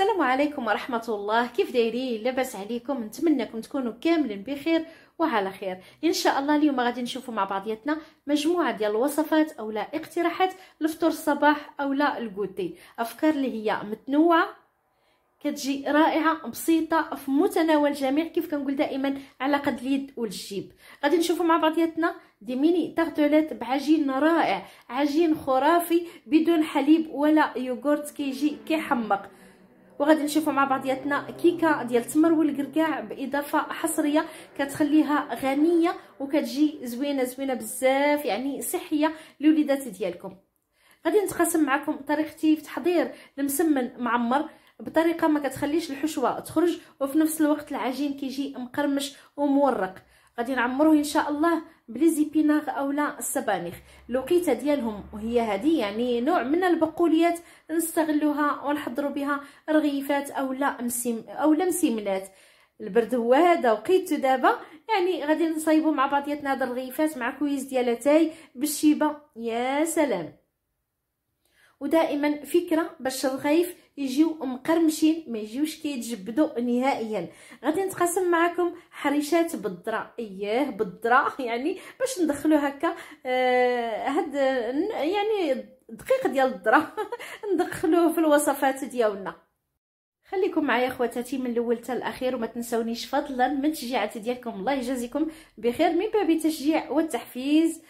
السلام عليكم ورحمة الله كيف دايرين لاباس عليكم نتمنىكم تكونوا كاملين بخير وعلى خير ان شاء الله اليوم غادي نشوفوا مع بعضياتنا مجموعه ديال الوصفات او لا اقتراحات لفطور الصباح او لا الكودي افكار اللي هي متنوعه كتجي رائعه بسيطه في متناول الجميع كيف كنقول دائما على قد اليد والجيب غادي نشوفوا مع بعضياتنا دي ميني تارتليت بعجين رائع عجين خرافي بدون حليب ولا يوغورت كيجي كيحمق وغادي نشوفوا مع بعضياتنا كيكه ديال التمر والكركاع باضافه حصريه كتخليها غنيه وكتجي زوينه زوينه بزاف يعني صحيه للوليدات ديالكم غادي نتقاسم معكم طريقتي في تحضير المسمن معمر بطريقه ما كتخليش الحشوه تخرج وفي نفس الوقت العجين كيجي مقرمش ومورق غادي نعمروه ان شاء الله بلي زيبيناغ اولا السبانخ لوقيته ديالهم وهي هذه يعني نوع من البقوليات نستغلوها ونحضروا بها رغيفات اولا مسيم اولا مسيمنات البرد هو هذا وقيتو دابا يعني غادي نصايبو مع بعضياتنا هاد الرغيفات مع كويس ديال اتاي بالشيبه يا سلام ودائما فكره باش الرغيف يجيو مقرمشين ما يجيوش كيتجبدوا نهائيا غادي نتقاسم معكم حريشات بالذره اياه بالذره يعني باش ندخلو هكا آه هاد يعني دقيق ديال الذره ندخلوه في الوصفات ديالنا خليكم معايا خواتاتي من الاول حتى الاخير وما تنسونيش فضلا من تشجيعات ديالكم الله يجازيكم بخير من باب التشجيع والتحفيز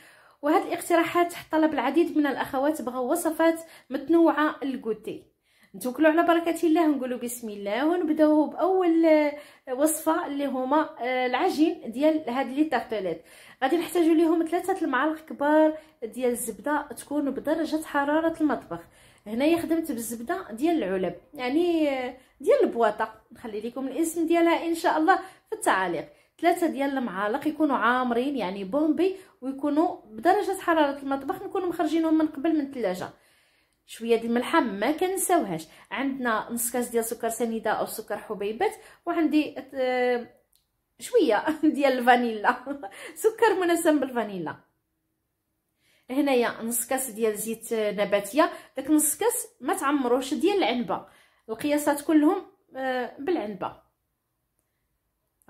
وهاد الاقتراحات طلب العديد من الاخوات بغاو وصفات متنوعه للكوتي نتوكلوا على بركه الله ونقولوا بسم الله ونبداو باول آه، وصفه اللي هما آه، العجين ديال هاد لي تارتليت غادي نحتاجوا ليهم ثلاثه المعالق كبار ديال الزبده تكون بدرجه حراره المطبخ هنايا خدمت بالزبده ديال العلب يعني آه، ديال البواطه نخلي لكم الاسم ديالها ان شاء الله في التعاليق ثلاثه ديال المعالق يكونوا عامرين يعني بومبي ويكونوا بدرجه حراره المطبخ نكونوا مخرجينهم من قبل من الثلاجه شويه ديال الملحه ما كنساوهاش عندنا نص كاس ديال سكر سنيده او سكر حبيبات وعندي آه، شويه ديال الفانيلا سكر منسم بالفانيلا هنايا نص كاس ديال زيت نباتيه داك نص كاس ما تعمروش ديال العنبه القياسات كلهم آه، بالعنبه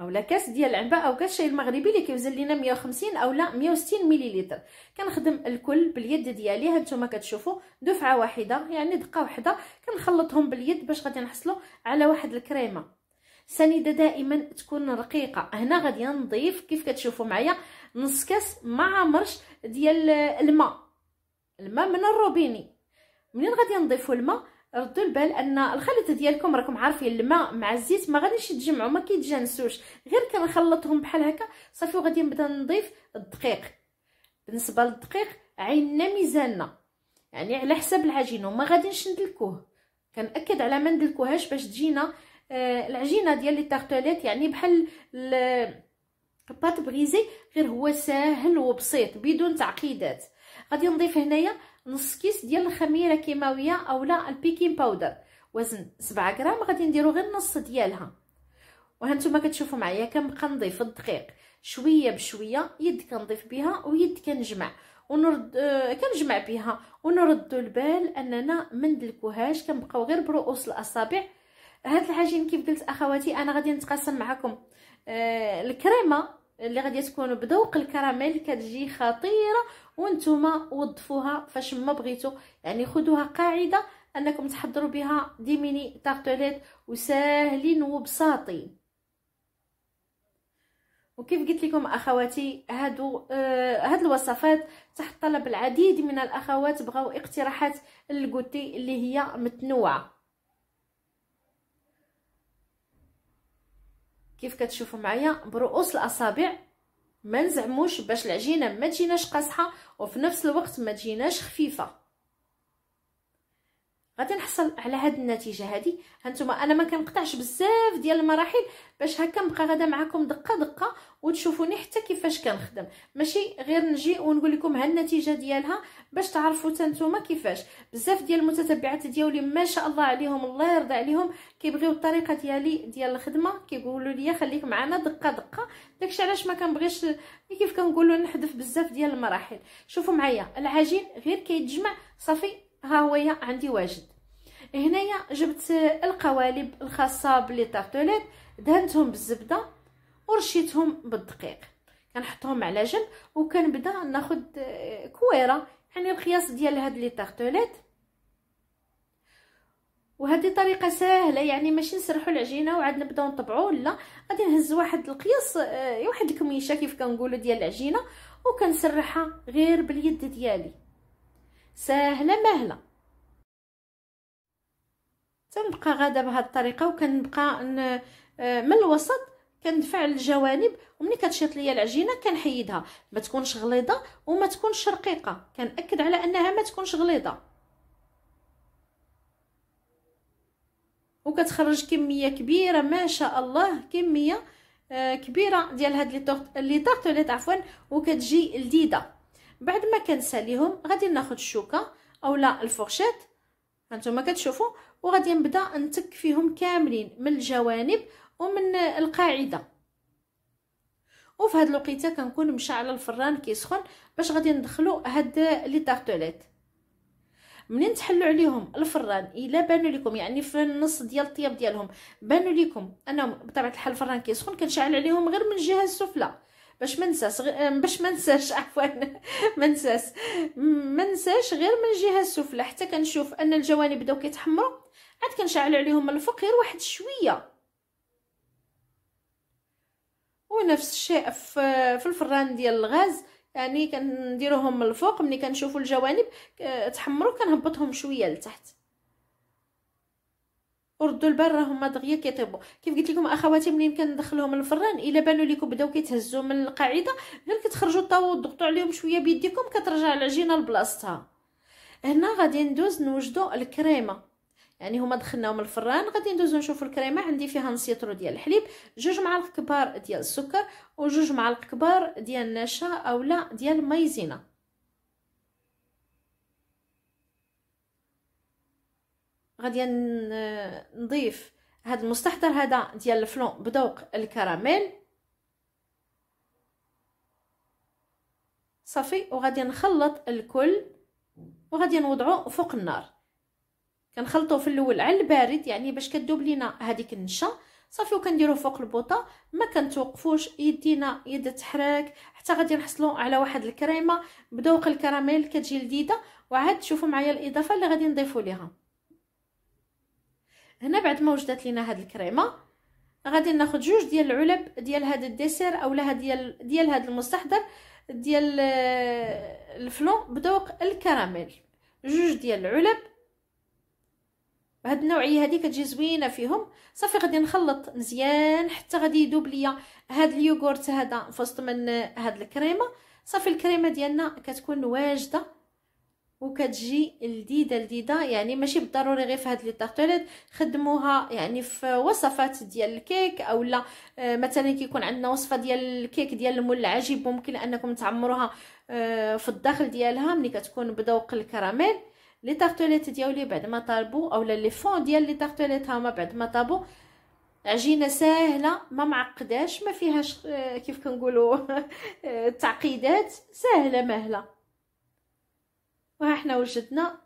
اولا كاس ديال العنبه او كاس الشاي المغربي اللي كيوزن لينا 150 اولا 160 مليلتر كنخدم الكل باليد ديالي هانتوما كتشوفوا دفعه واحده يعني دقه واحده كنخلطهم باليد باش غادي نحصلوا على واحد الكريمه سنيده دائما تكون رقيقه هنا غادي نضيف كيف كتشوفوا معايا نص كاس مع مرش ديال الماء الماء من الروبيني منين غادي نضيفوا الماء ردوا البال ان الخليط ديالكم راكم عارفين الماء مع الزيت ما غاديش يتجمعوا ما كيتجانسوش غير كنخلطهم بحال هكا صافي وغادي نبدا نضيف الدقيق بالنسبه للدقيق عيننا ميزاننا يعني على حساب العجينه وما غاديش ندلكوه كنأكد على ما ندلكوهاش باش تجينا آه العجينه ديال لي تارتوليت يعني بحال الباط بريزي غير هو ساهل وبسيط بدون تعقيدات غادي نضيف هنايا نص كيس ديال الخميره كيماويه اولا البيكين باودر وزن 7 غرام غادي نديرو غير نص ديالها وهانتوما كتشوفوا معايا كنبقى نضيف الدقيق شويه بشويه يد كنضيف بها ويد كنجمع ونرد آه، كنجمع بها ونرد البال اننا ما ندلكوهاش كنبقاو غير برؤوس الاصابع هاد العجين كيف قلت اخواتي انا غادي نتقاسم معكم آه، الكريمه اللي غادي تكون بذوق الكراميل كتجي خطيره وانتم وضفوها فاش ما بغيتو يعني خدوها قاعده انكم تحضروا بها دي ميني تارتوليت وساهلين وبساطين وكيف قلت لكم اخواتي هادو آه هاد الوصفات تحت طلب العديد من الاخوات بغاو اقتراحات الكوتي اللي هي متنوعه كيف كتشوفوا معايا برؤوس الاصابع ما نزعموش باش العجينه ما تجيناش قاصحه وفي نفس الوقت ما تجيناش خفيفه غادي نحصل على هاد النتيجه هادي هانتوما انا ما كنقطعش بزاف ديال المراحل باش هكا نبقى غادا معكم دقه دقه وتشوفوني حتى كيفاش كنخدم ماشي غير نجي ونقول لكم ها النتيجه ديالها باش تعرفوا حتى كيفاش بزاف ديال المتتبعات ديالي ما شاء الله عليهم الله يرضى عليهم كيبغيو الطريقه ديالي ديال الخدمه كيقولوا لي خليك معنا دقه دقه داكشي علاش ما كنبغيش كيف كنقولوا نحذف بزاف ديال المراحل شوفوا معايا العجين غير كيتجمع صافي ها يا عندي واجد هنايا جبت القوالب الخاصه بلي طارتوليت دهنتهم بالزبده ورشيتهم بالدقيق كنحطهم على جنب وكنبدا ناخذ كويره يعني القياس ديال هاد لي طارتوليت وهذه طريقه سهله يعني ماشي نسرحوا العجينه وعاد نبداو نطبعوا لا غادي نهز واحد القياس آه، واحد الكميشه كيف كنقولوا ديال العجينه وكنسرحها غير باليد ديالي ساهله مهله تنبقى غاده بهاد الطريقه وكنبقى آه، من الوسط كندفع الجوانب وملي كتشيط ليا العجينه كنحيدها ما تكونش غليظه وما تكونش رقيقه كنأكد على انها ما تكونش غليظه وكتخرج كميه كبيره ما شاء الله كميه آه، كبيره ديال هاد لي طورت لي طورت عفوا وكتجي لذيذه بعد ما كنساليهم غادي ناخذ الشوكه اولا الفرشيط هانتوما كتشوفوا وغادي نبدا نتك فيهم كاملين من الجوانب ومن القاعده وفي هاد الوقيته كنكون مشعل الفران كيسخن باش غادي ندخلو هاد لي طارتوليت منين تحلوا عليهم الفران الا بانوا لكم يعني في النص ديال الطياب ديالهم بانوا لكم انهم بطبيعه الحال الفران كيسخن كنشعل عليهم غير من الجهه السفلى باش ما ننساش آه، باش ما ننساش عفوا ما ننساش ما ننساش غير من الجهه السفلى حتى كنشوف ان الجوانب بداو كيتحمروا عاد كنشعل عليهم الفوق غير واحد شويه ونفس الشيء في الفران ديال الغاز يعني كنديروهم من الفوق ملي كنشوفوا الجوانب آه، تحمروا كنهبطهم شويه لتحت وردوا البال راهم دغيا كيطيبوا كيف قلت لكم اخواتي منين كندخلهم الفران الا بانوا لكم بداو كيتهزوا من القاعده غير كتخرجوا الطاو ضغطوا عليهم شويه بيديكم كترجع العجينه لبلاصتها هنا غادي ندوز نوجدوا الكريمه يعني هما دخلناهم الفران غادي ندوزو نشوفو الكريمه عندي فيها نسيطرو ديال الحليب جوج معالق كبار ديال السكر وجوج معالق كبار ديال النشا اولا ديال المايزينا غادي نضيف هاد المستحضر هذا ديال الفلون بذوق الكراميل صافي وغادي نخلط الكل وغادي نوضعو فوق النار كنخلطو في الاول على البارد يعني باش كدوب لينا هذيك النشا صافي وكنديروا فوق البوطه ما كنتوقفوش يدينا يد تحرك حتى غادي نحصلو على واحد الكريمه بذوق الكراميل كتجي لذيذه وعاد شوفوا معايا الاضافه اللي غادي نضيفو ليها هنا بعد ما وجدت لينا هاد الكريمه غادي ناخذ جوج ديال العلب ديال هاد الديسير اولا ديال ديال هاد المستحضر ديال آه، الفلون بذوق الكراميل جوج ديال العلب هاد النوعيه هذه كتجي زوينه فيهم صافي غادي نخلط مزيان حتى غادي يذوب ليا هاد اليوغورت هذا فوسط من آه، هاد الكريمه صافي الكريمه ديالنا كتكون واجده وكتجي لذيذه لذيذه يعني ماشي بالضروري غير في هاد لي طارتوليت خدموها يعني في وصفات ديال الكيك اولا آه، مثلا كيكون عندنا وصفه ديال الكيك ديال المول العجيب ممكن انكم تعمروها آه، في الداخل ديالها ملي كتكون بذوق الكراميل لي طارتوليت ديالي بعد ما طالبوا اولا لي فون ديال لي طارتوليت هما بعد ما طابوا عجينه سهله ما معقداش ما فيهاش آه، كيف كنقولوا تعقيدات سهله مهله وها حنا وجدنا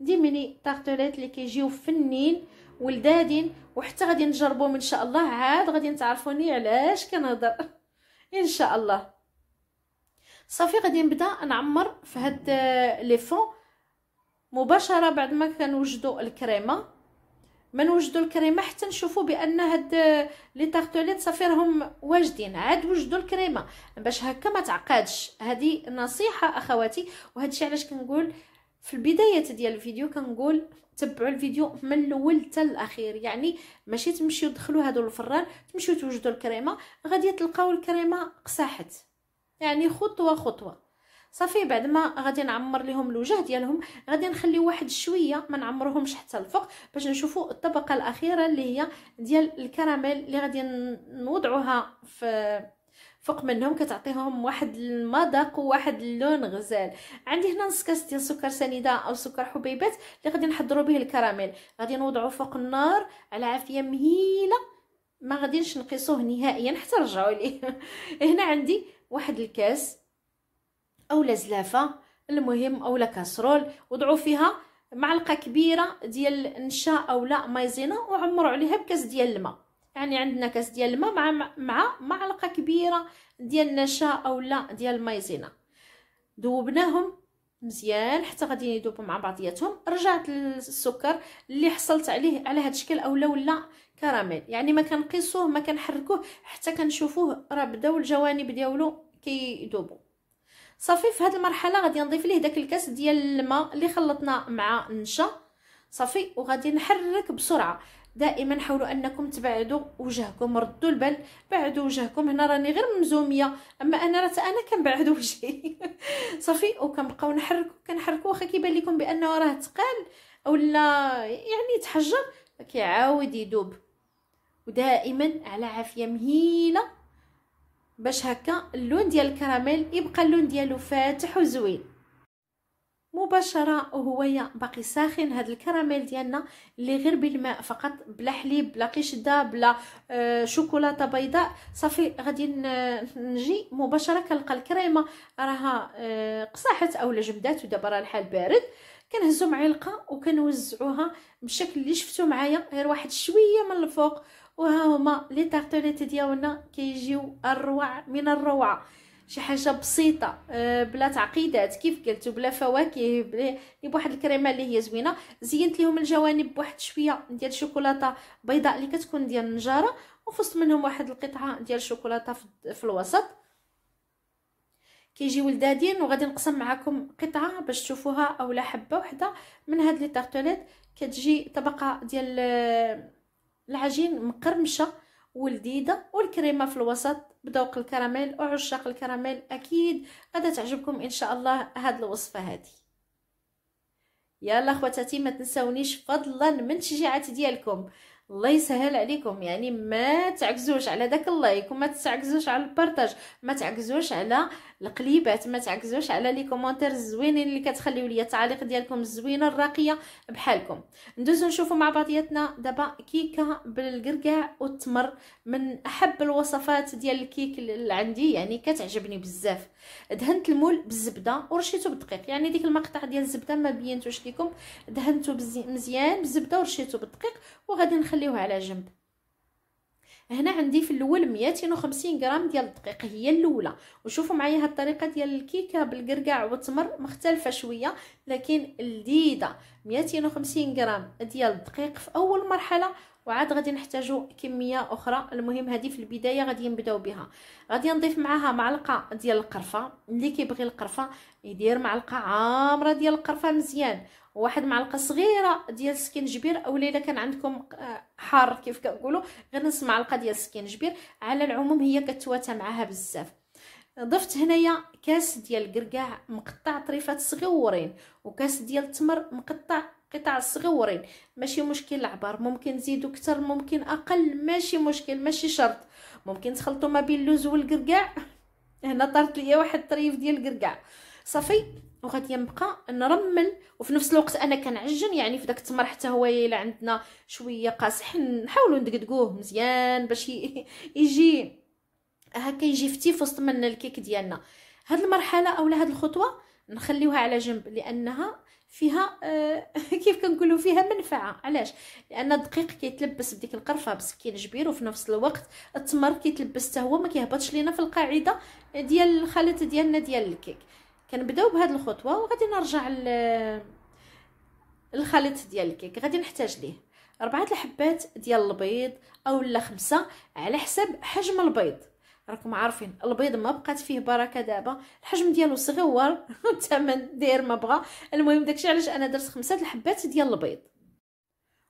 دي ميني تارتليت اللي كيجيو فنين ولدادين وحتى غادي نجربهم ان شاء الله عاد غادي تعرفوني علاش كنهضر ان شاء الله صافي غادي نبدا نعمر في هاد آه، لي فون مباشره بعد ما كنوجدوا الكريمه ما نوجدوا الكريمه حتى نشوفوا بان هاد لي تارتوليت صافي راهم واجدين عاد وجدوا الكريمه باش هكا ما تعقدش هذه نصيحه اخواتي وهذا الشيء علاش كنقول في البدايه ديال الفيديو كنقول تبعوا الفيديو من الاول حتى الاخير يعني ماشي تمشيو تدخلوا هادو الفران تمشيو توجدوا الكريمه غادي تلقاو الكريمه قصاحت يعني خطوه خطوه صافي بعد ما غادي نعمر لهم الوجه ديالهم غادي نخلي واحد شويه ما نعمرهمش حتى الفوق باش نشوفوا الطبقه الاخيره اللي هي ديال الكراميل اللي غادي نوضعوها في فوق منهم كتعطيهم واحد المذاق وواحد اللون غزال عندي هنا نص كاس ديال سكر سنيده او سكر حبيبات اللي غادي نحضروا به الكراميل غادي نوضعو فوق النار على عافيه مهيله ما غاديش نقيسوه نهائيا حتى رجعوا لي هنا عندي واحد الكاس اولا زلافه المهم اولا كاسرول وضعوا فيها معلقه كبيره ديال النشا اولا مايزينا وعمروا عليها بكاس ديال الماء يعني عندنا كاس ديال الماء مع مع معلقه كبيره ديال النشا اولا ديال المايزينا ذوبناهم مزيان حتى غادي يذوبوا مع بعضياتهم رجعت السكر اللي حصلت عليه على هذا الشكل اولا ولا كراميل يعني ما كنقيسوه ما كنحركوه حتى كنشوفوه راه بداو الجوانب ديالو كيذوبوا صافي في هذه المرحله غادي نضيف ليه داك الكاس ديال الماء اللي خلطنا مع النشا صافي وغادي نحرك بسرعه دائما حاولوا انكم تبعدوا وجهكم ردوا البال بعدوا وجهكم هنا راني غير ممزوميه اما انا راه انا كنبعد وجهي صافي وكنبقاو نحركوا كنحركوا واخا كيبان لكم بانه راه ثقال اولا يعني تحجر كيعاود يدوب ودائما على عافيه مهيله باش هكا اللون ديال الكراميل يبقى اللون ديالو فاتح وزوين مباشره وهويا باقي ساخن هذا الكراميل ديالنا اللي غير بالماء فقط بلا حليب بلا قشده بلا آه شوكولاته بيضاء صافي غادي نجي مباشره كنلقى الكريمه راها آه قصاحت اولا جمدات ودابا راه الحال بارد كنهزو معلقه وكنوزعوها بالشكل اللي شفتو معايا غير واحد شويه من الفوق وها هما لي طارطوليت ديالنا كيجيو اروع من الروعه شي حاجه بسيطه آه، بلا تعقيدات كيف قلت بلا فواكه بلا بواحد الكريمه اللي هي زوينه زينت لهم الجوانب بواحد شويه ديال الشوكولاته بيضاء اللي كتكون ديال النجاره وفصلت منهم واحد القطعه ديال الشوكولاته في الوسط كيجي ولدادين وغادي نقسم معكم قطعه باش تشوفوها اولا حبه وحده من هاد لي تارتوليت كتجي طبقه ديال آه، العجين مقرمشه ولذيذه والكريمه في الوسط بذوق الكراميل وعشاق الكراميل اكيد غادا تعجبكم ان شاء الله هاد الوصفه هادي يلا خواتاتي ما تنساونيش فضلا من تشجيعات ديالكم الله يسهل عليكم يعني ما تعكزوش على داك اللايك وما تعكزوش على البارطاج ما تعكزوش على القليبات ما تعكزوش على لي كومونتير الزوينين اللي كتخليو ليا التعاليق ديالكم الزوينه الراقيه بحالكم ندوزو نشوفوا مع بعضياتنا دابا كيكه بالقرقع والتمر من احب الوصفات ديال الكيك اللي عندي يعني كتعجبني بزاف دهنت المول بالزبده ورشيتو بالدقيق يعني ديك المقطع ديال الزبده ما بينتوش لكم دهنته مزيان بالزبده ورشيتو بالدقيق وغادي نخليوه على جنب هنا عندي في الاول 250 غرام ديال الدقيق هي الاولى وشوفوا معايا هاد الطريقه ديال الكيكه بالكركاع والتمر مختلفه شويه لكن لذيذه 250 غرام ديال الدقيق في اول مرحله وعاد غادي نحتاجو كميه اخرى المهم هذه في البدايه غادي نبداو بها غادي نضيف معاها معلقه ديال القرفه اللي كيبغي القرفه يدير معلقه عامره ديال القرفه مزيان واحد معلقه صغيره ديال السكينجبير اولا الا كان عندكم آه، حار كيف كنقولوا غير نص معلقه ديال السكينجبير على العموم هي كتواتى معاها بزاف ضفت هنايا كاس ديال القرقاع مقطع طريفات صغيورين وكاس ديال التمر مقطع قطع صغيورين ماشي مشكل العبار ممكن تزيدوا كتر ممكن اقل ماشي مشكل ماشي شرط ممكن تخلطوا ما بين اللوز والقرقاع هنا طرت ليا واحد الطريف ديال القرقاع صافي وغادي نبقى نرمل وفي نفس الوقت انا كنعجن يعني في داك التمر حتى هو الا عندنا شويه قاصح نحاولوا ندقدقوه مزيان باش يجي هكا يجي فتي في وسط من الكيك ديالنا هاد المرحله اولا هاد الخطوه نخليوها على جنب لانها فيها آه كيف كنقولوا فيها منفعه علاش لان الدقيق كيتلبس بديك القرفه بسكين جبير وفي نفس الوقت التمر كيتلبس حتى هو ما كيهبطش لينا في القاعده ديال الخليط ديالنا ديال الكيك كنبداو بهاد الخطوه وغادي نرجع للخليط ديال الكيك غادي نحتاج ليه أربعة الحبات ديال البيض اولا خمسة على حسب حجم البيض راكم عارفين البيض ما بقات فيه بركه دابا الحجم ديالو صغير والثمن داير ما بغى المهم داكشي علاش انا درت خمسة الحبات ديال البيض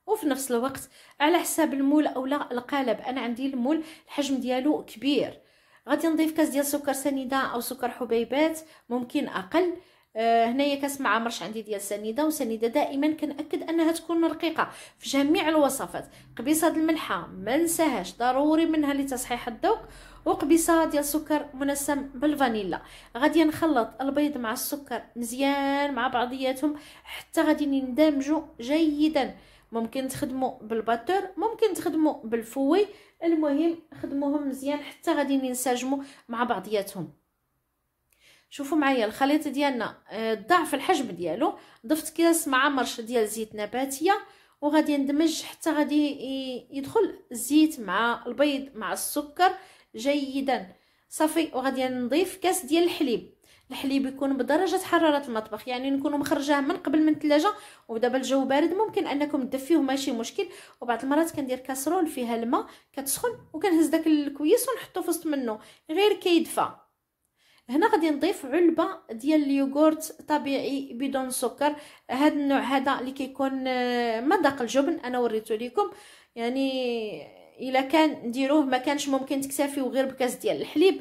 وفي نفس الوقت على حساب المول اولا القالب انا عندي المول الحجم ديالو كبير غادي نضيف كاس ديال سكر سنيده او سكر حبيبات ممكن اقل آه هنايا كاس معمرش عندي ديال سنيده وسنيده دائما كنأكد انها تكون رقيقه في جميع الوصفات قبيصه الملحه ما نساهاش ضروري منها لتصحيح الذوق وقبيصه ديال سكر منسم بالفانيلا غادي نخلط البيض مع السكر مزيان مع بعضياتهم حتى غادي يندمجوا جيدا ممكن تخدموا بالباتور ممكن تخدموا بالفوي المهم خدموهم مزيان حتى غادي ينسجموا مع بعضياتهم شوفوا معايا الخليط ديالنا آه، ضعف الحجم ديالو ضفت كاس مع مرش ديال زيت نباتيه وغادي ندمج حتى غادي يدخل الزيت مع البيض مع السكر جيدا صافي وغادي نضيف كاس ديال الحليب الحليب يكون بدرجه حراره المطبخ يعني نكونوا مخرجاه من قبل من الثلاجه ودابا الجو بارد ممكن انكم تدفيه ماشي مشكل وبعض المرات كندير كاسرول فيها الماء كتسخن وكنهز داك الكويس ونحطو في وسط منه غير كيدفى هنا غادي نضيف علبه ديال اليوغورت طبيعي بدون سكر هذا النوع هذا اللي كيكون آه، مذاق الجبن انا وريته لكم يعني الا كان نديروه ما كانش ممكن تكتفيو غير بكاس ديال الحليب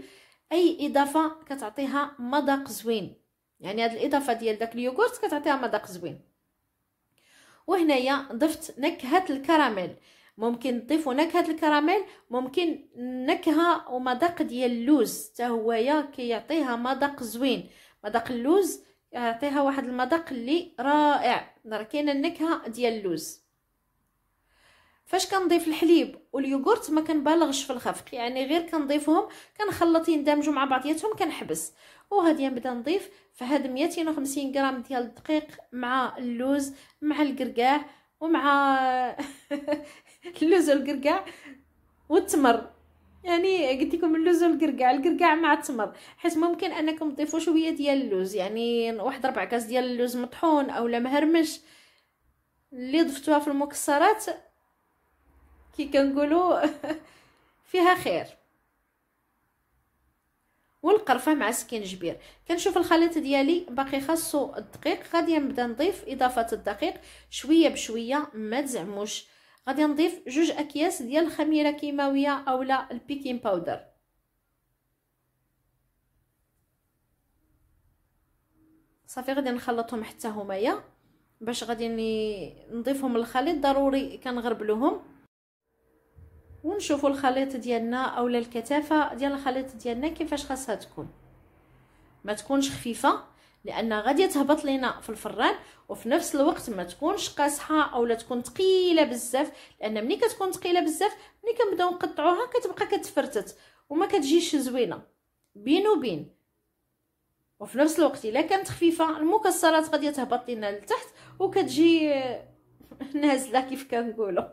اي اضافه كتعطيها مذاق زوين يعني هاد الاضافه ديال داك اليوغورت كتعطيها مذاق زوين وهنايا ضفت نكهه الكراميل ممكن تضيفوا نكهه الكراميل ممكن نكهه ومذاق ديال اللوز حتى هويا كيعطيها مذاق زوين مذاق اللوز يعطيها واحد المذاق اللي رائع راه كاينه النكهه ديال اللوز فاش كنضيف الحليب واليوغورت ما كنبالغش في الخفق يعني غير كنضيفهم كنخلط يندمجوا مع بعضياتهم كنحبس وغادي نبدا نضيف فهاد 250 غرام ديال الدقيق مع اللوز مع القرقاع ومع اللوز والقرقاع والتمر يعني قلت لكم اللوز والقرقاع القرقاع مع التمر حيت ممكن انكم تضيفوا شويه ديال اللوز يعني واحد ربع كاس ديال اللوز مطحون اولا مهرمش اللي ضفتوها في المكسرات كي كنقولوا فيها خير والقرفه مع سكينجبير كنشوف الخليط ديالي باقي خاصو الدقيق غادي نبدا نضيف اضافه الدقيق شويه بشويه ما تزعموش غادي نضيف جوج اكياس ديال الخميره كيماويه اولا البيكين باودر صافي غادي نخلطهم حتى همايا باش غادي نضيفهم الخليط ضروري كنغربلوهم ونشوفوا الخليط ديالنا اولا الكثافه ديال الخليط ديالنا كيفاش خاصها تكون ما تكونش خفيفه لان غادي تهبط لينا في الفران وفي نفس الوقت ما تكونش قاصحه اولا تكون ثقيله بزاف لان ملي كتكون ثقيله بزاف ملي كنبداو نقطعوها كتبقى كتفرتت وما كتجيش زوينه بين وبين وفي نفس الوقت الا كانت خفيفه المكسرات غادي تهبط لينا لتحت وكتجي نازله كيف كنقولوا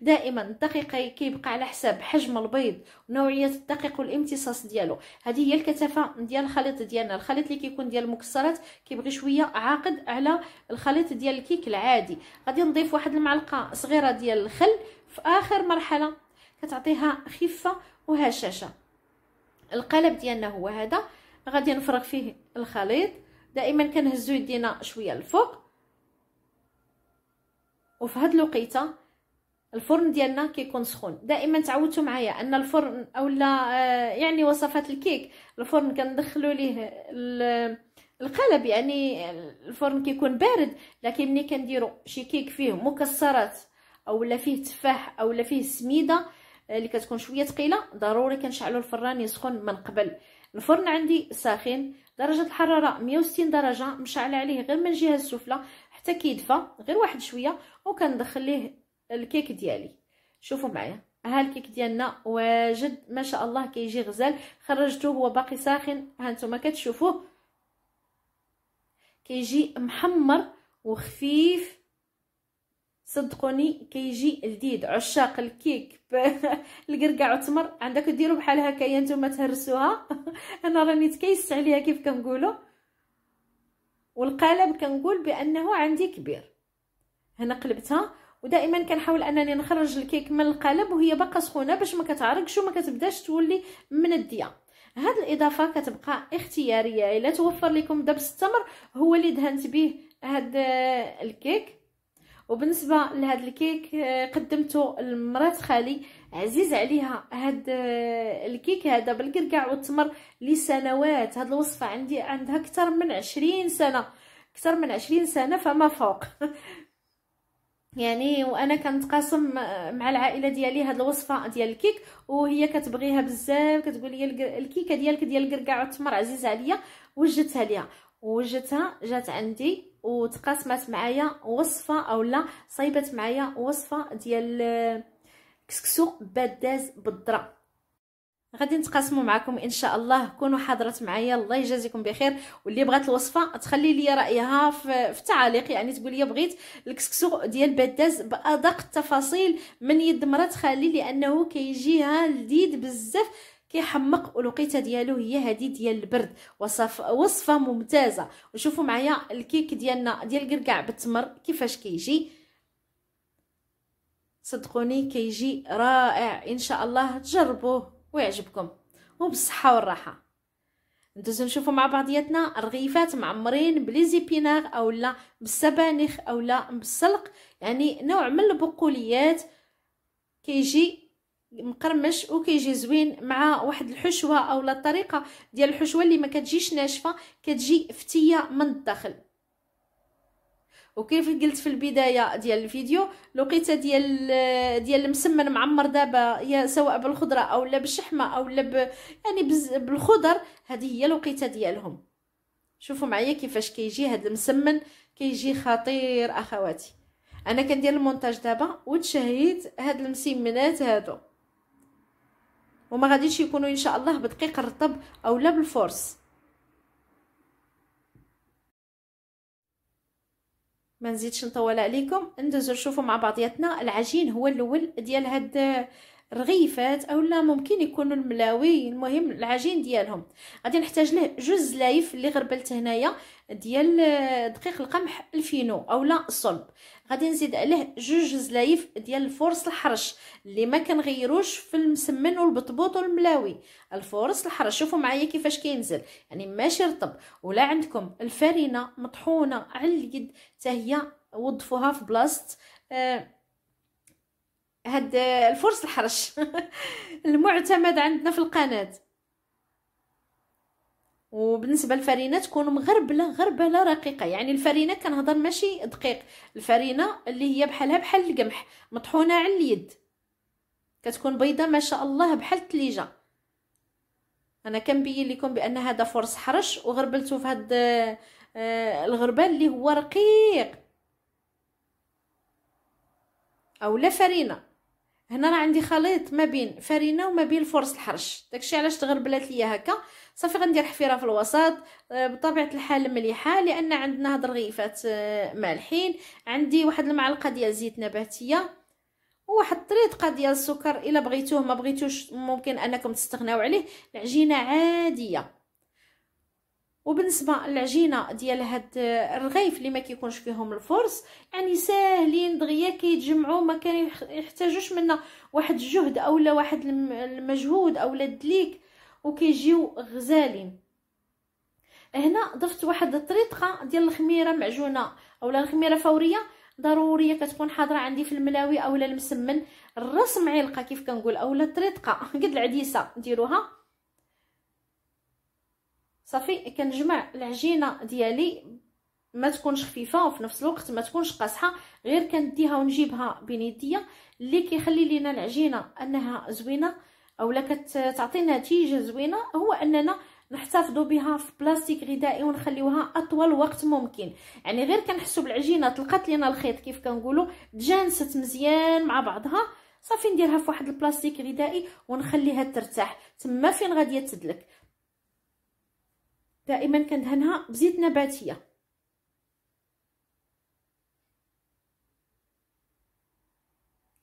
دائما الدقيق كيبقى على حساب حجم البيض ونوعيه الدقيق والامتصاص ديالو هذه هي الكثافه ديال الخليط ديالنا الخليط اللي كيكون ديال المكسرات كيبغي شويه عاقد على الخليط ديال الكيك العادي غادي نضيف واحد المعلقه صغيره ديال الخل في اخر مرحله كتعطيها خفه وهشاشه القالب ديالنا هو هذا غادي نفرغ فيه الخليط دائما كنهزو يدينا شويه الفوق وفي هاد الوقيته الفرن ديالنا كيكون سخون دائما تعودتوا معايا ان الفرن اولا آه، يعني وصفات الكيك الفرن كندخلوا ليه القالب يعني الفرن كيكون بارد لكن ملي كنديروا شي كيك فيه مكسرات اولا فيه تفاح اولا فيه سميده اللي آه، كتكون شويه ثقيله ضروري كنشعلوا الفران يسخن من قبل الفرن عندي ساخن درجه الحراره 160 درجه مشعله عليه غير من الجهه السفلى حتى كيدفى غير واحد شويه وكندخل ليه الكيك ديالي شوفوا معايا ها الكيك ديالنا واجد ما شاء الله كيجي غزال خرجته هو باقي ساخن ها نتوما كتشوفوه كيجي محمر وخفيف صدقوني كيجي لذيذ عشاق الكيك القرقع والتمر عندك ديروا بحال هكايا نتوما تهرسوها انا راني تكيست عليها كيف كنقولوا والقلم كنقول بانه عندي كبير هنا قلبتها ودائما كنحاول انني نخرج الكيك من القالب وهي باقا سخونه باش ما كتعرقش وما كتبداش تولي منديه هاد الاضافه كتبقى اختياريه الا توفر لكم دبس التمر هو اللي دهنت به هاد آه، الكيك وبالنسبه لهاد الكيك آه، قدمته لمرات خالي عزيز عليها هاد آه، الكيك هذا بالكركع والتمر لسنوات هاد الوصفه عندي عندها اكثر من عشرين سنه اكثر من عشرين سنه فما فوق يعني وانا كنتقاسم آه، مع العائله ديالي هاد الوصفه ديال الكيك وهي كتبغيها بزاف كتقول لي الكيكه ديالك ديال الكركع والتمر عزيزه عليا وجدتها ليا وجدتها جات عندي وتقاسمت معايا وصفه اولا صايبت معايا وصفه ديال آه، كسكسو بداز بالذره غادي نتقاسموا معكم ان شاء الله كونوا حضرات معايا الله يجازيكم بخير واللي بغات الوصفه تخلي لي رايها في, التعاليق يعني تقول لي بغيت الكسكسو ديال بداز بادق التفاصيل من يد مرا تخلي لانه كيجيها لذيذ بزاف كيحمق ولقيته ديالو هي هذه ديال البرد وصف وصفه ممتازه وشوفوا معايا الكيك ديالنا ديال القرقع بالتمر كيفاش كيجي صدقوني كيجي رائع ان شاء الله تجربوه ويعجبكم وبالصحه والراحه ندوزو نشوفو مع بعضياتنا رغيفات معمرين او اولا بالسبانخ اولا بالسلق يعني نوع من البقوليات كيجي مقرمش وكيجي زوين مع واحد الحشوه اولا الطريقه ديال الحشوه اللي ما كتجيش ناشفه كتجي فتيه من الداخل وكيف قلت في البدايه ديال الفيديو لقيته ديال ديال المسمن معمر دابا يا سواء بالخضره او لا بالشحمه او لا ب... يعني بالخضر هذه هي لقيته ديالهم شوفوا معايا كيفاش كيجي هذا المسمن كيجي خطير اخواتي انا كندير المونتاج دابا وتشهيت هاد المسمنات هادو وما غاديش يكونوا ان شاء الله بدقيق الرطب اولا بالفورس ما نزيدش نطول عليكم ندوزو نشوفو مع بعضياتنا العجين هو الاول ديال هاد رغيفات اولا ممكن يكونوا الملاوي المهم العجين ديالهم غادي نحتاج ليه جوج زلايف اللي غربلت هنايا ديال آه، دقيق القمح الفينو اولا الصلب غادي نزيد عليه جوج زلايف ديال الفورص الحرش اللي ما كنغيروش في المسمن والبطبوط والملاوي الفورص الحرش شوفوا معايا كيفاش كينزل يعني ماشي رطب ولا عندكم الفرينه مطحونه على اليد حتى هي وظفوها في بلاصه آه هاد الفرس الحرش المعتمد عندنا في القناه وبالنسبه للفرينه تكون مغربله غربله رقيقه يعني الفرينه كنهضر ماشي دقيق الفرينه اللي هي بحالها بحال القمح مطحونه على اليد كتكون بيضه ما شاء الله بحال تليجة انا كنبين لكم بان هذا فرس حرش وغربلته في هاد آه، الغربال اللي هو رقيق او لا فرينه هنا راه عندي خليط ما بين فرينه وما بين فرص الحرش داكشي علاش تغربلات ليا هكا صافي غندير حفيره في الوسط آه، بطبيعه الحال مليحه لان عندنا هاد الرغيفات آه، مالحين عندي واحد المعلقه ديال زيت نباتيه وواحد طريقه ديال السكر الا بغيتوه ما بغيتوش ممكن انكم تستغناو عليه العجينه عاديه وبالنسبه للعجينه ديال هاد الرغيف اللي ما كيكونش فيهم الفرص يعني ساهلين دغيا كيتجمعوا ما كان يحتاجوش منا واحد الجهد اولا واحد المجهود اولا الدليك وكيجيو غزالين هنا ضفت واحد الطريقه ديال الخميره معجونه اولا الخميره فوريه ضروريه كتكون حاضره عندي في الملاوي اولا المسمن الرسم علقه كيف كنقول اولا الطريقه قد العديسه ديروها صافي كنجمع العجينه ديالي ما تكونش خفيفه وفي نفس الوقت ما تكونش قاصحه غير كنديها ونجيبها بين يديا اللي كيخلي لينا العجينه انها زوينه اولا كتعطي نتيجه زوينه هو اننا نحتفظوا بها في بلاستيك غذائي ونخليوها اطول وقت ممكن يعني غير كنحسوا بالعجينه طلقت لينا الخيط كيف كنقولوا تجانست مزيان مع بعضها صافي نديرها في واحد البلاستيك غذائي ونخليها ترتاح تما فين غادي تدلك دائما كندهنها بزيت نباتيه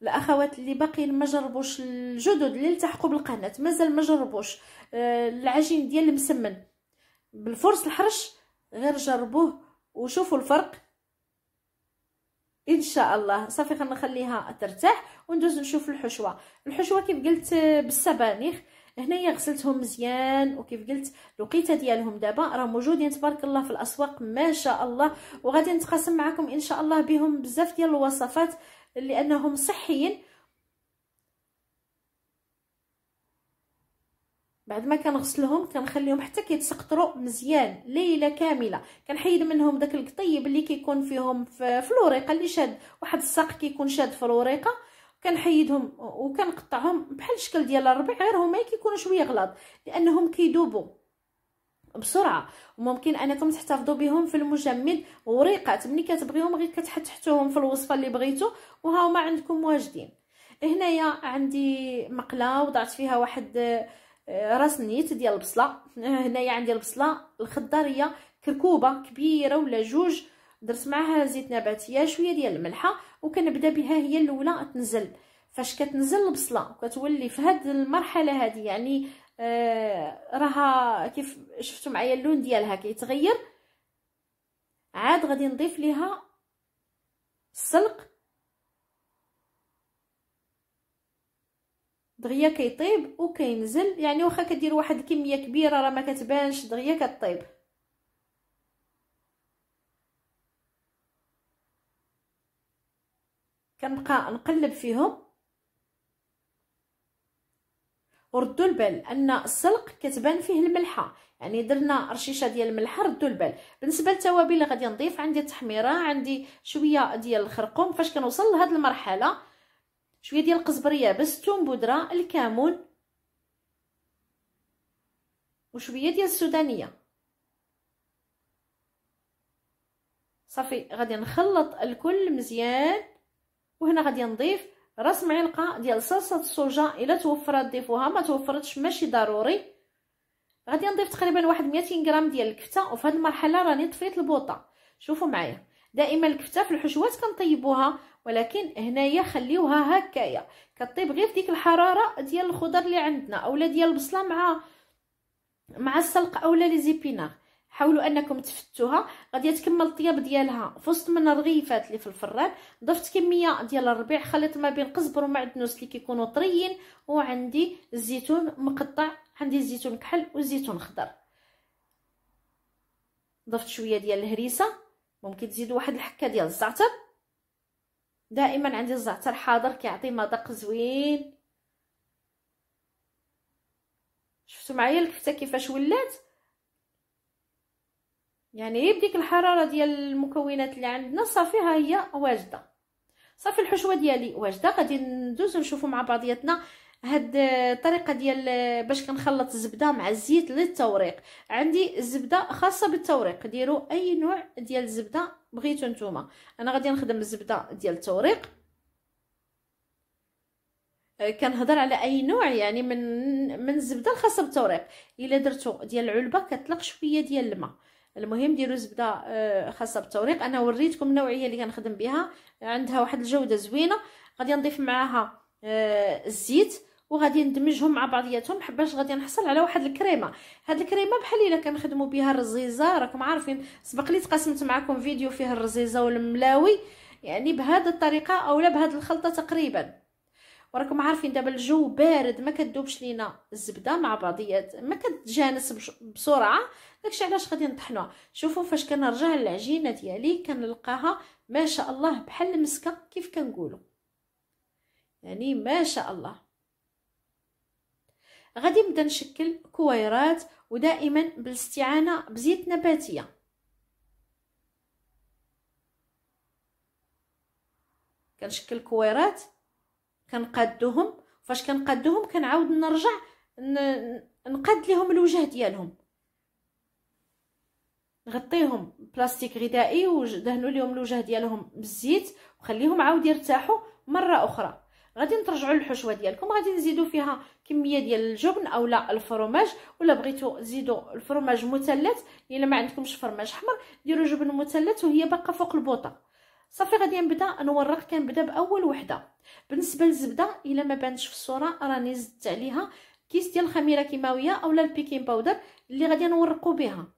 الاخوات اللي باقيين ما جربوش الجدد اللي التحقوا بالقناه مازال ما جربوش آه، العجين ديال المسمن بالفرص الحرش غير جربوه وشوفوا الفرق ان شاء الله صافي خلينا نخليها ترتاح وندوز نشوف الحشوه الحشوه كيف قلت آه، بالسبانخ هنايا غسلتهم مزيان وكيف قلت الوقيته ديالهم دابا راه موجودين تبارك الله في الاسواق ما شاء الله وغادي نتقاسم معكم ان شاء الله بهم بزاف ديال الوصفات لانهم صحيين بعد ما كنغسلهم كنخليهم حتى كيتسقطروا مزيان ليله كامله كنحيد منهم داك القطيب اللي كيكون فيهم في الوريقه اللي شاد واحد الساق كيكون شاد في الوريقه كنحيدهم وكنقطعهم بحال الشكل ديال الربع غير هما كيكونوا شويه غلط لانهم كيدوبوا بسرعه وممكن انكم تحتفظوا بهم في المجمد وريقات ملي كتبغيهم غير كتحتحتوهم في الوصفه اللي بغيتو وها هما عندكم واجدين هنايا عندي مقله وضعت فيها واحد آه، راس نيت ديال البصله هنايا عندي البصله الخضريه كركوبه كبيره ولا جوج درت معها زيت نباتيه شويه ديال الملحه وكنبدا بها هي الاولى تنزل فاش كتنزل البصله كتولي في هاد المرحله هادي يعني آه راها كيف شفتوا معايا اللون ديالها كيتغير عاد غادي نضيف ليها السلق دغيا كيطيب وكينزل يعني واخا كدير واحد الكميه كبيره راه ما كتبانش دغيا كطيب كنبقى نقلب فيهم وردوا البال ان السلق كتبان فيه الملحه يعني درنا رشيشه ديال الملح ردوا البال بالنسبه للتوابل اللي غادي نضيف عندي التحميره عندي شويه ديال الخرقوم فاش كنوصل لهاد المرحله شويه ديال القزبر يابس الثوم بودره الكمون وشويه ديال السودانيه صافي غادي نخلط الكل مزيان وهنا غادي نضيف راس معلقه ديال صلصه الصوجه الا توفرت ضيفوها ما توفرتش ماشي ضروري غادي نضيف تقريبا واحد 200 غرام ديال الكفته وفي هذه المرحله راني طفيت البوطه شوفوا معايا دائما الكفته في الحشوات كنطيبوها ولكن هنايا خليوها هكايا كطيب غير ديك الحراره ديال الخضر اللي عندنا اولا ديال البصله مع مع السلق اولا لي زيبينار حاولوا انكم تفتوها غادي تكمل الطياب ديالها في وسط من الرغيفات اللي في الفران ضفت كميه ديال الربيع خليط ما بين قزبر ومعدنوس اللي كيكونوا طريين وعندي الزيتون مقطع عندي الزيتون كحل والزيتون خضر ضفت شويه ديال الهريسه ممكن تزيدوا واحد الحكه ديال الزعتر دائما عندي الزعتر حاضر كيعطي مذاق زوين شفتوا معايا الكفته كيفاش ولات يعني غير بديك الحراره ديال المكونات اللي عندنا صافي ها هي واجده صافي الحشوه ديالي واجده غادي ندوزو نشوفو مع بعضياتنا هاد الطريقه ديال باش كنخلط الزبده مع الزيت للتوريق عندي الزبده خاصه بالتوريق ديروا اي نوع ديال الزبده بغيتو نتوما انا غادي نخدم الزبده ديال التوريق آه، كنهضر على اي نوع يعني من من الزبده الخاصه بالتوريق الا درتو ديال العلبه كتطلق شويه ديال الماء المهم ديرو الزبده آه، خاصه بالتوريق انا وريتكم النوعيه اللي كنخدم بها عندها واحد الجوده زوينه غادي نضيف معاها آه، الزيت وغادي ندمجهم مع بعضياتهم باش غادي نحصل على واحد الكريمه هاد الكريمه بحال الا كنخدموا بها الرزيزه راكم عارفين سبق لي تقاسمت معكم فيديو فيه الرزيزه والملاوي يعني بهذه الطريقه اولا بهاد الخلطه تقريبا وراكم عارفين دابا الجو بارد ما كدوبش لينا الزبده مع بعضيات ما كتجانس بسرعه داكشي علاش غادي نطحنوها شوفوا فاش كنرجع للعجينه ديالي كنلقاها ما شاء الله بحال المسكه كيف كنقولوا يعني ما شاء الله غادي نبدا نشكل كويرات ودائما بالاستعانه بزيت نباتيه كنشكل كويرات كنقادوهم فاش كنقادوهم كنعاود نرجع نقاد ليهم الوجه ديالهم غطيهم بلاستيك غذائي ودهنوا لهم الوجه ديالهم بالزيت وخليهم عاود يرتاحوا مره اخرى غادي نرجعوا للحشوه ديالكم غادي نزيدوا فيها كميه ديال الجبن اولا الفرماج ولا بغيتوا تزيدوا الفرماج مثلث الا ما عندكمش فرماج احمر ديروا جبن مثلث وهي باقه فوق البوطه صافي غادي نبدا نورق كنبدا باول وحده بالنسبه للزبده الا ما بانتش في الصوره راني زدت عليها كيس ديال الخميره كيماويه اولا البيكين باودر اللي غادي نورقوا بها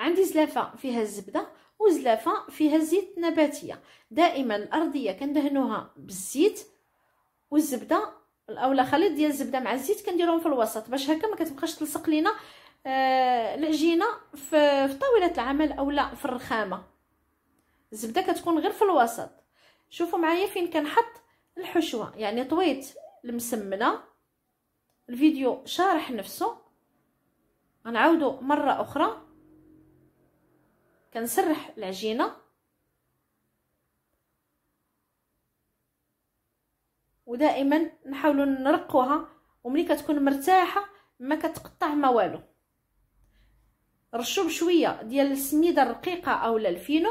عندي زلافه فيها الزبده وزلافه فيها الزيت النباتيه دائما الارضيه كندهنوها بالزيت والزبده اولا خليط ديال الزبده مع الزيت كنديرهم في الوسط باش هكا ما كتبقاش تلصق لينا آه العجينه في, في طاوله العمل اولا في الرخامه الزبده كتكون غير في الوسط شوفوا معايا فين كنحط الحشوه يعني طويت المسمنه الفيديو شارح نفسه غنعاودو مره اخرى كنسرح العجينه ودائما نحاولوا نرقوها وملي كتكون مرتاحه ما كتقطع ما والو رشوا بشويه ديال السميده الرقيقه اولا الفينو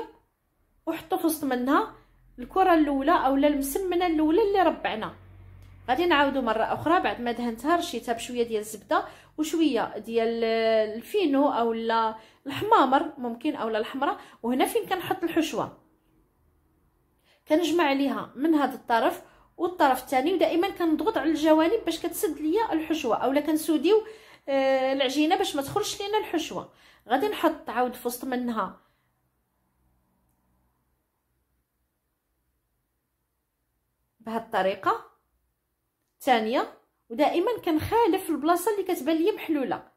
وحطوا في وسط منها الكره الاولى اولا المسمنه الاولى اللي ربعنا غادي نعاودو مره اخرى بعد ما دهنتها رشيتها بشويه ديال الزبده وشويه ديال الفينو اولا الحمامر ممكن اولا الحمراء وهنا فين كنحط الحشوه كنجمع عليها من هذا الطرف والطرف الثاني ودائما كنضغط على الجوانب باش كتسد ليا الحشوه اولا كنسوديو آه العجينه باش ما تخرجش لينا الحشوه غادي نحط عاود في وسط منها بهذه الطريقه الثانيه ودائما كنخالف البلاصه اللي كتبان لي محلوله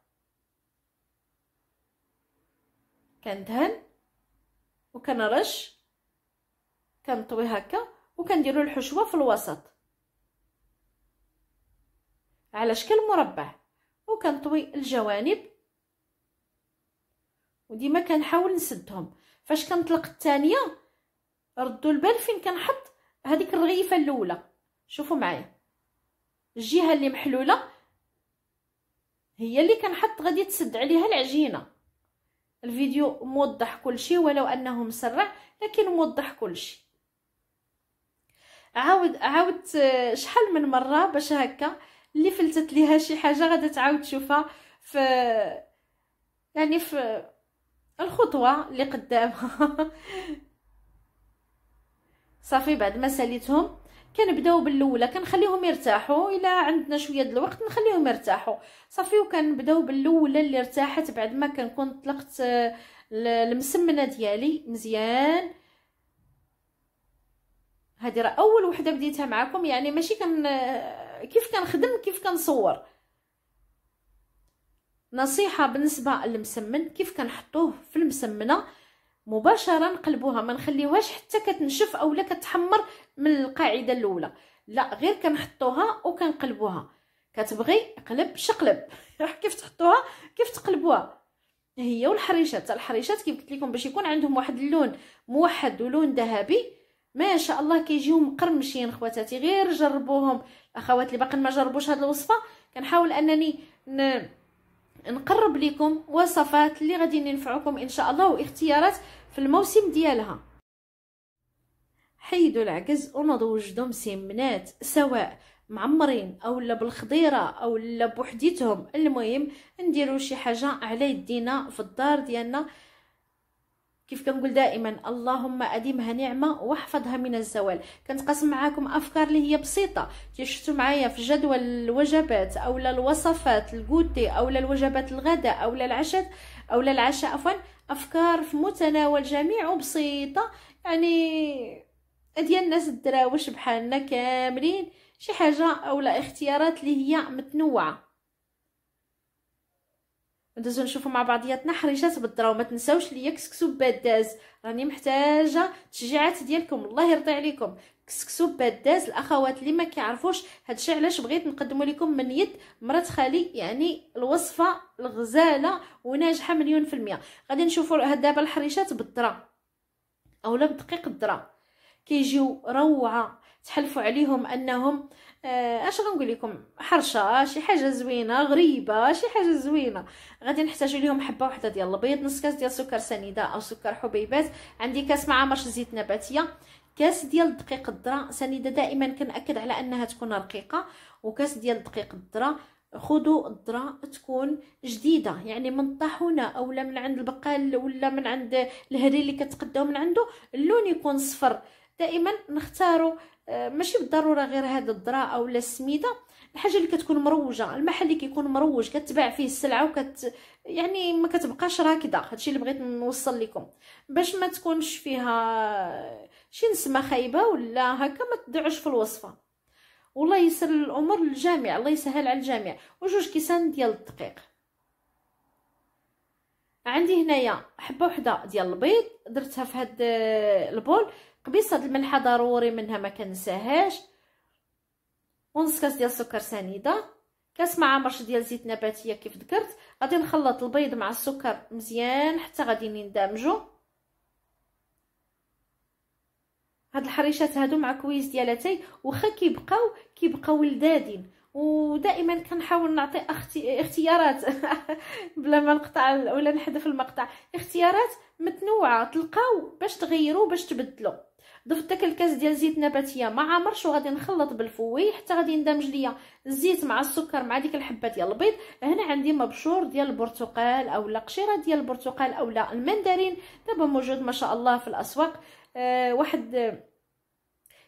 كندهن وكنرش كنطوي هكا وكنديروا الحشوه في الوسط على شكل مربع وكنطوي الجوانب وديما كنحاول نسدهم فاش كنطلق الثانيه ردوا البال فين كنحط هذيك الرغيفه الاولى شوفوا معايا الجهه اللي محلوله هي اللي كنحط غادي تسد عليها العجينه الفيديو موضح كل شيء ولو انه مسرع لكن موضح كل شيء عاود عاودت آه، شحال من مره باش هكا اللي فلتت ليها شي حاجه غادا تعاود تشوفها في يعني في الخطوه اللي قدامها صافي بعد ما ساليتهم كنبداو بالاولى كنخليهم يرتاحوا الا عندنا شويه ديال الوقت نخليهم يرتاحوا صافي وكنبداو بالاولى اللي ارتاحت بعد ما كنكون طلقت آه، المسمنه ديالي مزيان هذه راه اول وحده بديتها معكم يعني ماشي كن آه، كيف كنخدم كيف كنصور نصيحه بالنسبه للمسمن كيف كنحطوه في المسمنه مباشره نقلبوها ما نخليوهاش حتى كتنشف اولا كتحمر من القاعده الاولى لا غير كنحطوها وكنقلبوها كتبغي قلب شقلب كيف تحطوها كيف تقلبوها هي والحريشات الحريشات كيف قلت لكم باش يكون عندهم واحد اللون موحد ولون ذهبي ما شاء الله كيجيو مقرمشين خواتاتي غير جربوهم الاخوات اللي باقي ما جربوش هاد الوصفه كنحاول انني ن... نقرب لكم وصفات اللي غادي ينفعوكم ان شاء الله واختيارات في الموسم ديالها حيدوا العكز وجدوا مسمنات سواء معمرين او لا بالخضيره او لا بوحديتهم المهم نديروا شي حاجه على يدينا في الدار ديالنا كيف كنقول دائما اللهم اديمها نعمه واحفظها من الزوال كنتقاسم معاكم افكار اللي هي بسيطه كي شفتوا معايا في جدول الوجبات اولا الوصفات الكوتي اولا الوجبات الغداء اولا العشاء اولا العشاء عفوا افكار في متناول الجميع وبسيطه يعني ديال الناس الدراوش بحالنا كاملين شي حاجه اولا اختيارات اللي هي متنوعه ندوزو نشوفو مع بعضياتنا حريشات بالدراو ما تنساوش ليا كسكسو باداز راني محتاجه تشجيعات ديالكم الله يرضي عليكم كسكسو باداز الاخوات اللي ما كيعرفوش هادشي علاش بغيت نقدمه لكم من يد مرات خالي يعني الوصفه الغزاله وناجحه مليون في المية غادي نشوفو هاد دابا الحريشات بالدرا اولا بدقيق الدرا كيجيو روعه تحلفوا عليهم انهم آه اش غنقول لكم حرشه شي حاجه زوينه غريبه شي حاجه زوينه غادي نحتاجوا ليهم حبه واحده ديال البيض نص كاس ديال سكر سنيده او سكر حبيبات عندي كاس معمرش زيت نباتيه كاس ديال الدقيق الذره سنيده دائما كنأكد على انها تكون رقيقه وكاس ديال الدقيق الذره خذوا الذره تكون جديده يعني من الطاحونه اولا من عند البقال ولا من عند الهري اللي كتقداو من عنده اللون يكون صفر دائما نختاروا آه، ماشي بالضروره غير هذا الذراء او السميده الحاجه اللي كتكون مروجه المحل اللي كيكون مروج كتباع فيه السلعه وكت يعني ما كتبقاش راكده هادشي اللي بغيت نوصل لكم باش ما تكونش فيها آه، شي نسمه خايبه ولا هكا ما تضيعوش في الوصفه والله يسر الامور للجميع الله يسهل على الجميع وجوج كيسان ديال الدقيق عندي هنايا حبه وحده ديال البيض درتها في هاد آه، البول قبيصه الملحه ضروري منها ما كنساهاش ونص كاس ديال السكر سنيده كاس معمرش ديال زيت نباتيه كيف ذكرت غادي نخلط البيض مع السكر مزيان حتى غادي يندمجوا هاد الحريشات هادو مع كويس ديال اتاي واخا كيبقاو كيبقاو لذاذين ودائما كنحاول نعطي اختي... اختيارات بلا ما نقطع ولا نحذف المقطع اختيارات متنوعه تلقاو باش تغيروا باش تبدلوا ضفت داك الكاس ديال زيت نباتيه ما عمرش وغادي نخلط بالفوي حتى غادي يندمج ليا الزيت مع السكر مع ديك الحبه ديال البيض هنا عندي مبشور ديال البرتقال اولا قشيره ديال البرتقال اولا المندرين دابا موجود ما شاء الله في الاسواق أه واحد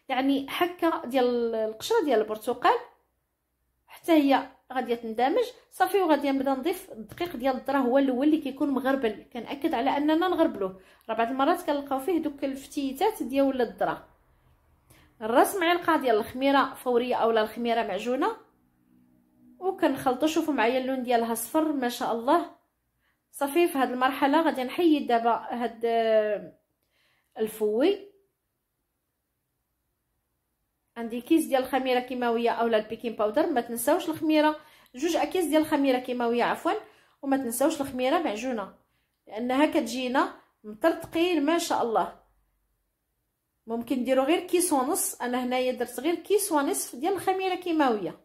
يعني حكه ديال القشره ديال البرتقال حتى هي غادي تندمج صافي وغادي نبدا نضيف الدقيق ديال الذره هو الاول اللي كيكون مغربل كنأكد على اننا نغربلوه راه بعض المرات كنلقاو فيه دوك الفتيتات ديال الذره الراس معلقه ديال الخميره فوريه اولا الخميره معجونه وكنخلطو شوفوا معايا اللون ديالها صفر ما شاء الله صافي في هذه المرحله غادي نحيد دابا هاد آه، الفوي عندي كيس ديال الخميره كيماويه اولا البيكين باودر ما تنساوش الخميره جوج اكياس ديال الخميره كيماويه عفوا وما تنساوش الخميره معجونه لانها كتجينا مطرطقين ما شاء الله ممكن ديروا غير كيس ونص انا هنايا درت غير كيس ونصف ديال الخميره كيماويه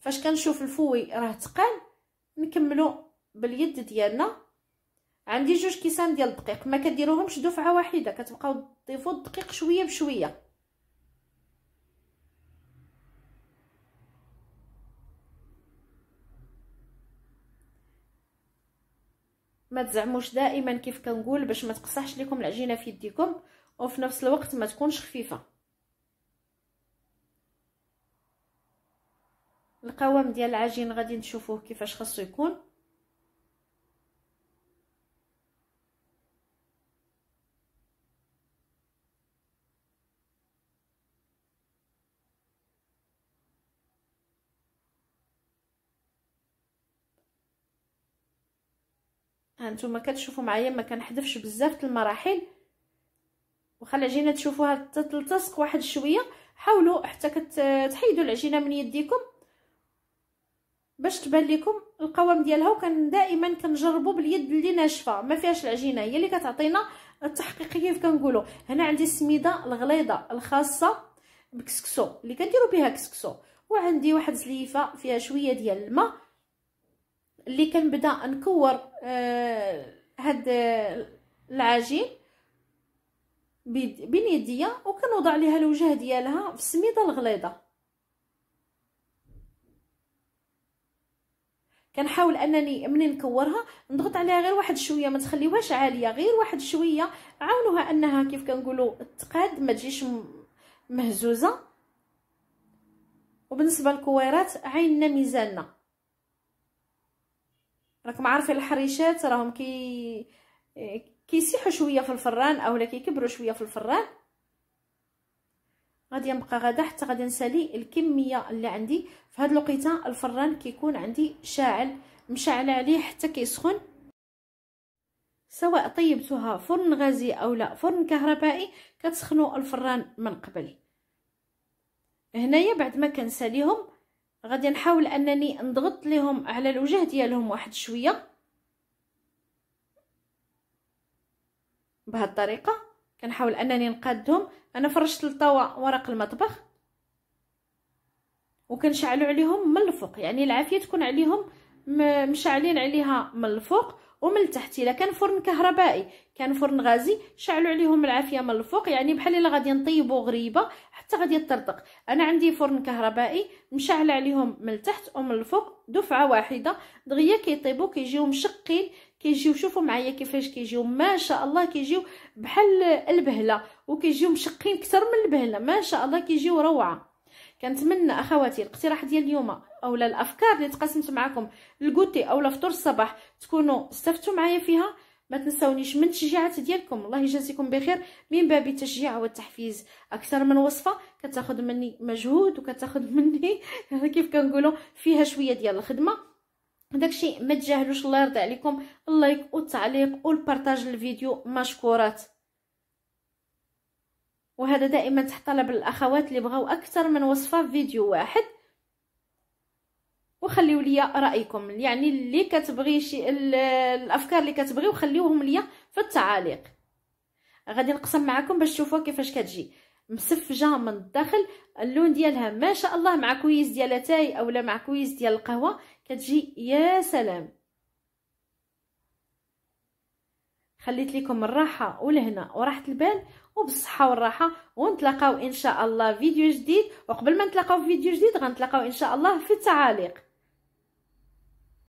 فاش كنشوف الفوي راه تقال نكملو باليد ديالنا عندي جوج كيسان ديال الدقيق ما كديروهمش دفعه واحده كتبقاو تضيفوا الدقيق شويه بشويه ما تزعموش دائما كيف كنقول باش ما تقصحش لكم العجينه في يديكم وفي نفس الوقت ما تكونش خفيفه القوام ديال العجين غادي نشوفوه كيفاش خاصو يكون هانتوما كتشوفوا معايا ما كنحذفش بزاف المراحل وخا العجينه تشوفوها تلتصق واحد شويه حاولوا حتى كتحيدوا العجينه من يديكم باش تبان لكم القوام ديالها وكان دائما كنجربوا باليد اللي ناشفه ما فيهاش العجينه هي اللي كتعطينا التحقيقيه كيف كنقولوا هنا عندي السميده الغليظه الخاصه بكسكسو اللي كنديروا بها كسكسو وعندي واحد زليفه فيها شويه ديال الماء اللي كنبدا نكور آه هاد آه، العجين بين يديا وكنوضع ليها الوجه ديالها في السميده الغليظه كنحاول انني ملي نكورها نضغط عليها غير واحد شويه ما تخليوهاش عاليه غير واحد شويه عاونوها انها كيف كنقولوا تقاد ما تجيش مهزوزه وبالنسبه للكويرات عيننا ميزاننا راكم عارفين الحريشات راهم كي كيسيحوا شويه في الفران اولا كيكبروا شويه في الفران غادي نبقى غدا حتى غادي نسالي الكميه اللي عندي في هاد الوقيته الفران كيكون عندي شاعل مشعل عليه حتى كيسخن سواء طيبتوها فرن غازي او لا فرن كهربائي كتسخنوا الفران من قبل هنايا بعد ما كنساليهم غادي نحاول انني نضغط لهم على الوجه ديالهم واحد شويه بهذه الطريقه كنحاول انني نقادهم انا فرشت للطوا ورق المطبخ وكنشعلوا عليهم من الفوق يعني العافيه تكون عليهم مشعلين عليها من الفوق ومن التحت الا كان فرن كهربائي كان فرن غازي شعلوا عليهم العافيه من الفوق يعني بحال الا غادي نطيبوا غريبه حتى غادي يطرطق انا عندي فرن كهربائي مشعل عليهم من التحت ومن الفوق دفعه واحده دغيا كيطيبوا كيجيو مشقين كيجيو شوفوا معايا كيفاش كيجيو ما شاء الله كيجيو بحال البهله وكيجيو مشقين اكثر من البهله ما شاء الله كيجيو روعه كنتمنى اخواتي الاقتراح ديال اليوم اولا الافكار اللي تقاسمت معكم الكوتي اولا فطور الصباح تكونوا استفدتوا معايا فيها ما تنسونيش من التشجيعات ديالكم الله يجازيكم بخير من باب التشجيع والتحفيز اكثر من وصفه كتاخذ مني مجهود وكتاخذ مني كيف كنقولوا فيها شويه ديال الخدمه داكشي ما تجاهلوش الله يرضي عليكم اللايك والتعليق والبارطاج الفيديو مشكورات وهذا دائما تحت طلب الاخوات اللي بغاو اكثر من وصفه في فيديو واحد وخليو ليا رايكم يعني اللي كتبغي شي الافكار اللي كتبغيو خليوهم ليا في التعاليق غادي نقسم معكم باش تشوفوها كيفاش كتجي مسفجه من الداخل اللون ديالها ما شاء الله مع كويس ديال اتاي اولا مع كويس ديال القهوه كتجي يا سلام خليت لكم الراحه والهنا وراحه البال وبالصحه والراحه ونتلاقاو ان شاء الله فيديو جديد وقبل ما نتلاقاو في فيديو جديد غنتلاقاو ان شاء الله في التعاليق